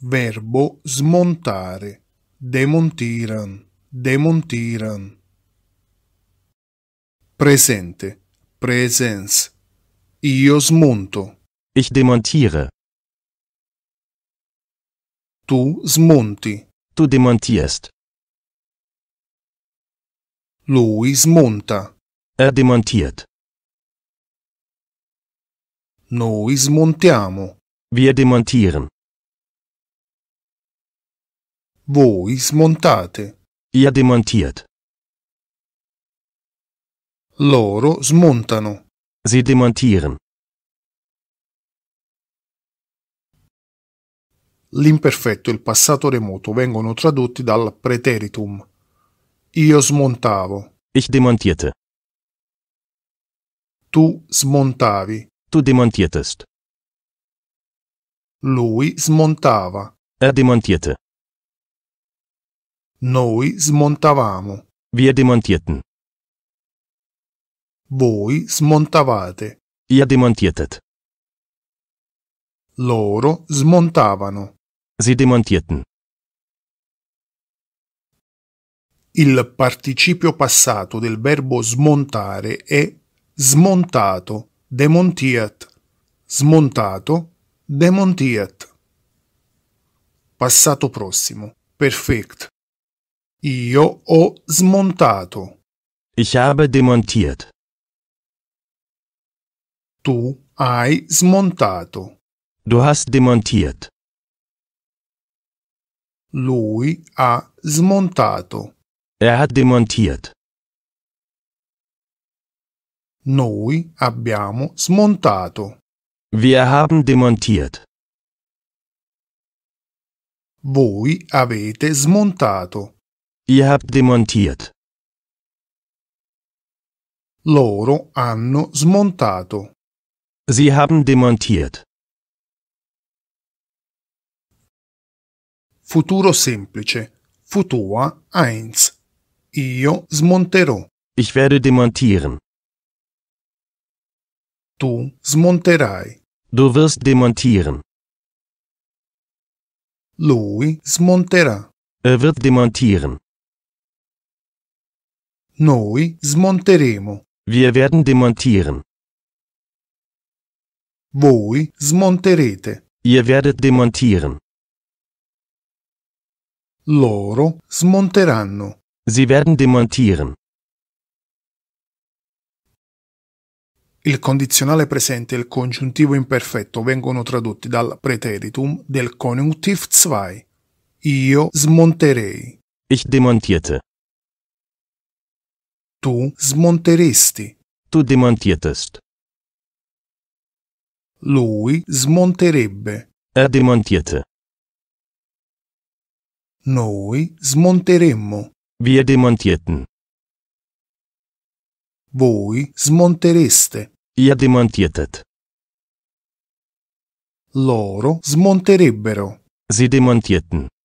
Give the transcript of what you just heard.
Verbo smontare, Demontiran. Demontiran. Presente. Präsens. Io smonto. Ich demontiere. Tu smonti. Tu demontierst. Lui smonta. Er demontiert. Noi smontiamo. Wir demontieren. Voi smontate. Ihr demontiert. Loro smontano. Sie demontieren. L'imperfetto e il passato remoto vengono tradotti dal preteritum. Io smontavo. Ich demontierte. Tu smontavi. Tu demontiertest. Lui smontava. Er demontierte. Noi smontavamo. Wir demontierten. Voi smontavate. Ihr demontiertet. Loro smontavano. Sie demontierten. Il participio passato del verbo smontare è smontato, demontiert, smontato, demontiert. Passato prossimo, perfect. Io ho smontato. Ich habe demontiert. Tu hai smontato. Du hast demontiert. Lui ha smontato. Er hat demontiert. Noi abbiamo smontato. Wir haben demontiert. Voi avete smontato. Ihr habt demontiert. Loro hanno smontato. Sie haben demontiert. Futuro semplice. Futua 1. Io smonterò. Ich werde demontieren. Tu smonterai. Du wirst demontieren. Lui smonterà. Er wird demontieren. Noi smonteremo. Wir werden demontieren. Voi smonterete. Ihr werdet demontieren. Loro smonteranno. Sie werden demontieren. Il condizionale presente e il congiuntivo imperfetto vengono tradotti dal preteritum del Konjunktiv 2. Io smonterei. Ich demontierte. Tu smonteresti. Tu demontiertest. Lui smonterebbe. Er demontierte. Noi smonteremmo. Wir demontierten. Voi smontereste. Ihr demontiertet. Loro smonterebbero. Sie demontierten.